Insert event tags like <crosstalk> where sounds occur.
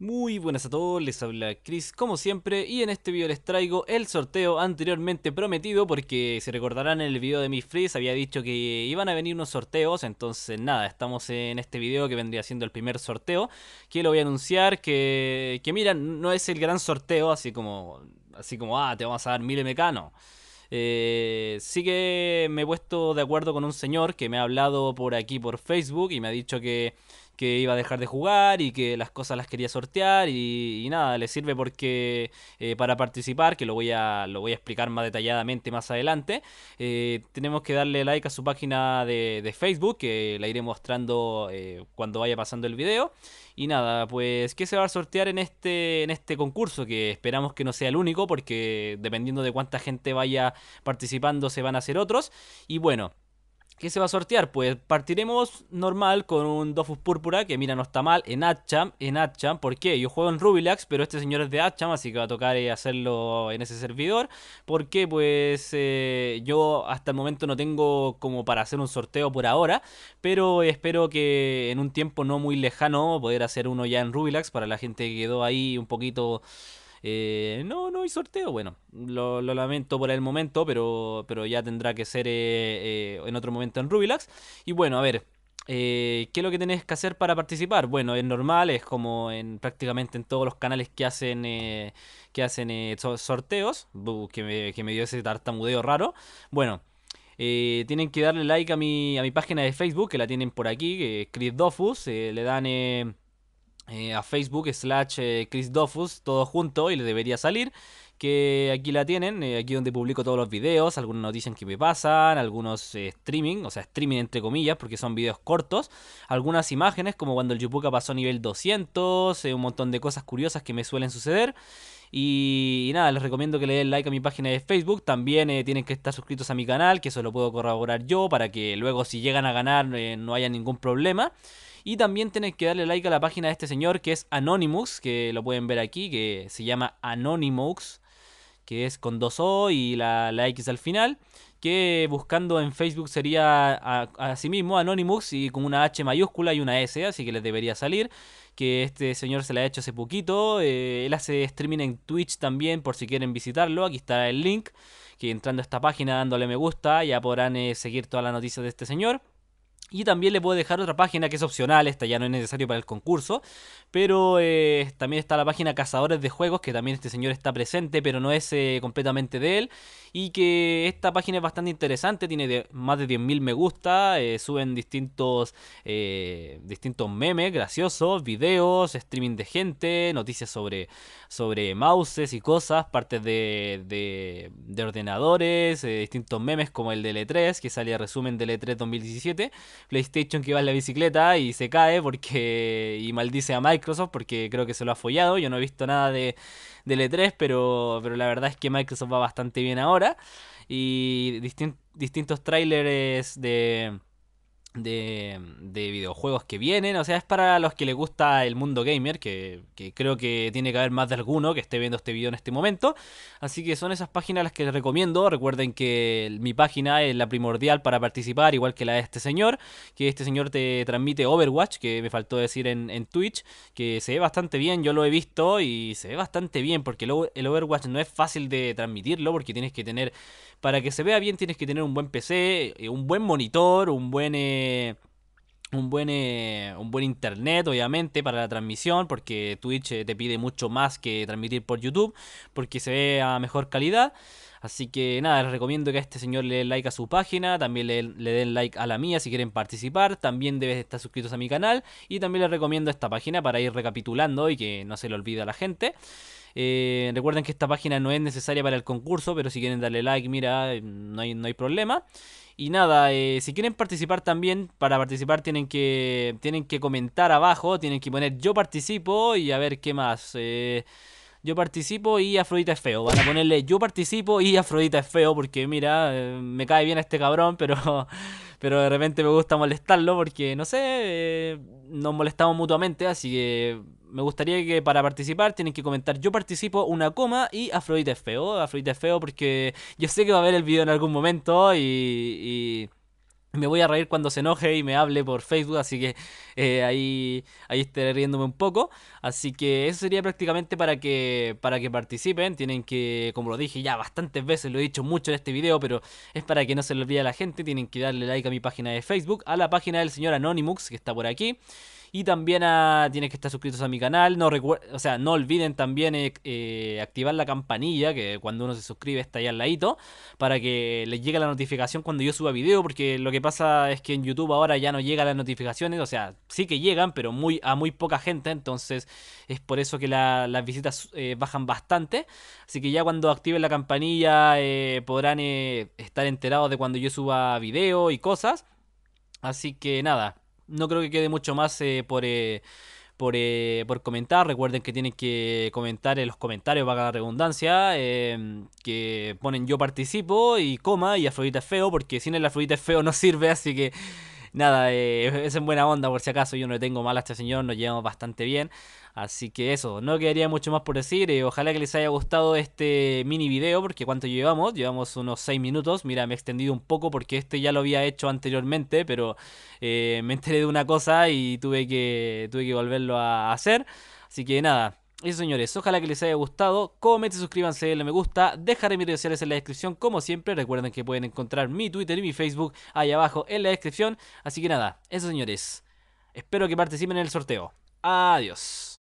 Muy buenas a todos, les habla Chris como siempre y en este video les traigo el sorteo anteriormente prometido porque se recordarán en el video de mi freeze había dicho que iban a venir unos sorteos entonces nada, estamos en este video que vendría siendo el primer sorteo que lo voy a anunciar que, que mira, no es el gran sorteo así como, así como ah, te vamos a dar mil MK, no eh, sí que me he puesto de acuerdo con un señor que me ha hablado por aquí por Facebook y me ha dicho que que iba a dejar de jugar y que las cosas las quería sortear y, nada, le sirve porque eh, para participar, que lo voy, a, lo voy a explicar más detalladamente más adelante, eh, tenemos que darle like a su página de, Facebook, que la iré mostrando eh, cuando vaya pasando el video. Y nada, pues, ¿qué se va a sortear en este, en este concurso? Que esperamos que no sea el único, porque dependiendo de cuánta gente vaya participando, se van a hacer otros. Y bueno. ¿Qué se va a sortear? Pues partiremos normal con un Dofus Púrpura, que mira, no está mal, en Atcham. En Atcham, ¿por qué? Yo juego en Rubilax, pero este señor es de Atcham, así que va a tocar eh, hacerlo en ese servidor. ¿Por qué? pues eh, yo hasta el momento no tengo como para hacer un sorteo por ahora, pero espero que en un tiempo no muy lejano poder hacer uno ya en Rubilax para la gente que quedó ahí un poquito eh, no, no hay sorteo. Bueno, lo, lamento por el momento, pero, pero ya tendrá que ser eh, eh, en otro momento en Rubilax. Y bueno, a ver. ¿Qué es lo que tenés que hacer para participar? Bueno, es normal, es como en prácticamente en todos los canales que hacen, que hacen sorteos, que me, que me, dio ese tartamudeo raro. Bueno, tienen que darle like a mi, a mi página de Facebook, que la tienen por aquí, que es Chris le dan eh, a Facebook slash eh, Chris Dofus, todo junto y le debería salir. Que aquí la tienen, eh, aquí donde publico todos los videos, algunas noticias que me pasan, algunos streaming, o sea, streaming entre comillas, porque son videos cortos, algunas imágenes, como cuando el Yupuka pasó a nivel 200, un montón de cosas curiosas que me suelen suceder. Y, nada, les recomiendo que le den like a mi página de Facebook. También tienen que estar suscritos a mi canal, que eso lo puedo corroborar yo, para que luego si llegan a ganar no haya ningún problema. Y también tienen que darle like a la página de este señor que es Anonymous, que lo pueden ver aquí, que se llama Anonymous, que es con dos O y la, la X al final. Que buscando en Facebook sería a, sí mismo Anonymous y con una H mayúscula y una S, así que les debería salir que este señor se la ha hecho hace poquito. Eh, él hace streaming en Twitch también, por si quieren visitarlo. Aquí está el link. Que entrando a esta página, dándole me gusta, ya podrán eh, seguir todas las noticias de este señor. Y también le puedo dejar otra página que es opcional, esta ya no es necesario para el concurso. Pero eh, también está la página Cazadores de Juegos, que también este señor está presente, pero no es eh, completamente de él y que esta página es bastante interesante, tiene más de 10.000 me gusta, eh, suben distintos, eh, distintos memes graciosos, videos, streaming de gente, noticias sobre, sobre mouses y cosas, partes de, de, ordenadores, eh, distintos memes como el de L3, que sale a resumen de l 3 2017, PlayStation que va en la bicicleta y se cae porque y maldice a Microsoft porque creo que se lo ha follado, yo no he visto nada de, l 3 pero, pero la verdad es que Microsoft va bastante bien ahora y distintos tráileres de de, videojuegos que vienen. O sea, es para los que les gusta el mundo gamer, que, creo que tiene que haber más de alguno que esté viendo este video en este momento. Así que son esas páginas las que les recomiendo. Recuerden que mi página es la primordial para participar, igual que la de este señor. Que este señor te transmite Overwatch, que me faltó decir en, Twitch, que se ve bastante bien. Yo lo he visto y se ve bastante bien, porque el, Overwatch no es fácil de transmitirlo, porque tienes que tener, para que se vea bien, tienes que tener un buen PC, eh, un buen monitor, un buen... Eh, eh, un buen, eh, un buen internet, obviamente, para la transmisión, porque Twitch eh, te pide mucho más que transmitir por YouTube, porque se ve a mejor calidad. Así que nada, les recomiendo que a este señor le den like a su página, también le, den like a la mía si quieren participar, también debes estar suscritos a mi canal y también les recomiendo esta página para ir recapitulando y que no se le olvide a la gente. Eh, recuerden que esta página no es necesaria para el concurso, pero si quieren darle like, mira, no hay, no hay problema. Y nada, eh, si quieren participar también, para participar tienen que, tienen que comentar abajo, tienen que poner yo participo y a ver qué más. Eh, yo participo y Afrodita es feo. Van a ponerle yo participo y Afrodita es feo porque mira, eh, me cae bien este cabrón, pero, <laughs> pero de repente me gusta molestarlo porque, no sé, eh, nos molestamos mutuamente, así que me gustaría que para participar tienen que comentar yo participo una coma y Afrodita es feo. Afrodita es feo porque yo sé que va a ver el video en algún momento y me voy a reír cuando se enoje y me hable por Facebook, así que eh, ahí, ahí estaré riéndome un poco. Así que eso sería prácticamente para que, para que participen. Tienen que, como lo dije ya bastantes veces, lo he dicho mucho en este video, pero es para que no se lo olvide a la gente. Tienen que darle like a mi página de Facebook, a la página del señor Anonymous, que está por aquí y también tienes que estar suscritos a mi canal. No o sea, no olviden también eh, eh, activar la campanilla, que cuando uno se suscribe está ahí al ladito, para que les llegue la notificación cuando yo suba video, porque lo que pasa es que en YouTube ahora ya no llegan las notificaciones, o sea, sí que llegan, pero muy a muy poca gente, entonces es por eso que las visitas eh, bajan bastante. Así que ya cuando activen la campanilla podrán estar enterados de cuando yo suba video y cosas. Así que nada, no creo que quede mucho más eh, por, eh, por, eh, por, comentar. Recuerden que tienen que comentar en los comentarios, para la redundancia, em, que ponen yo participo y coma y Afrodita es feo, porque sin el Afrodita es feo no <laughs> sirve, así que nada, eh, es en buena onda por si acaso. Yo no le tengo mal a este señor, nos llevamos bastante bien. Así que eso, no quedaría mucho más por decir. Eh, ojalá que les haya gustado este mini video, porque cuánto llevamos, llevamos unos 6 minutos. Mira, me he extendido un poco porque este ya lo había hecho anteriormente, pero eh, me enteré de una cosa y tuve que, tuve que volverlo a hacer. Así que nada, eso señores, ojalá que les haya gustado. Comenten, suscríbanse, denle me gusta. Dejaré mis redes sociales en la descripción, como siempre. Recuerden que pueden encontrar mi Twitter y mi Facebook ahí abajo en la descripción. Así que nada, eso señores. Espero que participen en el sorteo. Adiós.